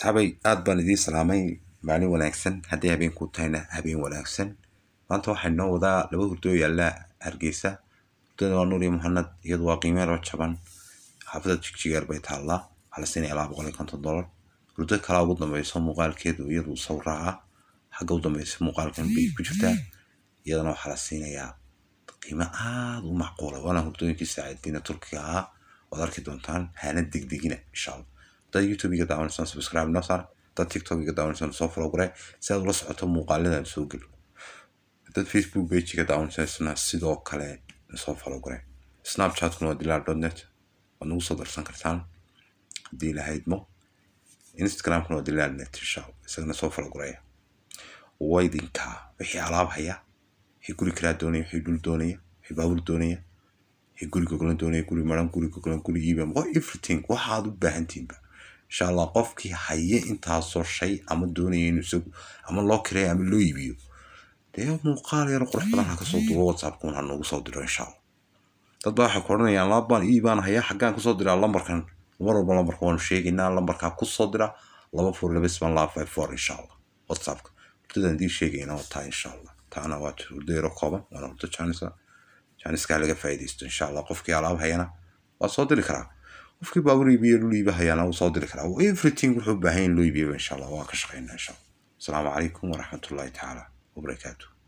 asxaabay aada baan idiin salaamay maalin wanaagsan haddii habeenku tahayna habeen wanaagsan maanta waxaa inoo wadaa laba hurdo yaalla hargeysa hurdada waa nuuriya muhanad iyadu waa qiimeero jaban xaafada jigjigeer bay taallaa halasiinaya laba boqol iyo konton dolar hurdo kalaa ugu dambeyso muuqaalkeedu iyadu sawraa xagga u dambeysa muuqaalkan bay ku jirtaa iyadana waxaa la siinayaa qiimo aada u macquula waana hurdooyinkii saacidiina turkiga ahaa ood arki doontaan haana degdegina insha allah dad youtube iga daawanaysan subscribe noo saar dad tiktok daawanaysan soo follow si aad ula socoto muuqaaladan soo gel dad facebook page iga sidoo kale soo follow snapchatkuna waa dilaal dot net nagu soo darsan kartaan haddii lahaydmo instagramkuna waa dilaal net insha isagana soo follow garaya wixii alaab wixii guri kiraa doonaya wixii dhul doonaya wixii baabuur doonaya guri gogolan doonaya guri maran guri gogolan guri iibam everything waxaad u baahantiinba insha allah qofkii haya intaasoo shay ama doonaya inu isagu ama loo kireeyo ama loo iibiyo dee muuqaal yaro qurux badan ha kasoo duubo whatsappkun ha noogu soo diro insha dad baa waxay koranayaan labbaan iibaan hayaa xaggaan kusoo diraa lambarkan mar walba lambarka waanu sheegaynaa lambarkaa kusoo dira laba fur laba sban laba five four insha whatsappka hurdadaan idii sheegayna oo taa insha taana waa hurdo yaro kooban waana hurdo jaanisa jaaniskaa laga faa'iidaysto insha qofkii alaab hayana waa soo diri karaa qofkii baabuur iibiye lul iibi hayaana soo diri karaa everything wuxuu u baahan yahay loo iibiyaba insha allah waan ka shaqaynaa insha asalaamu calaykum waraxmatullahi tacaala wabarakaatu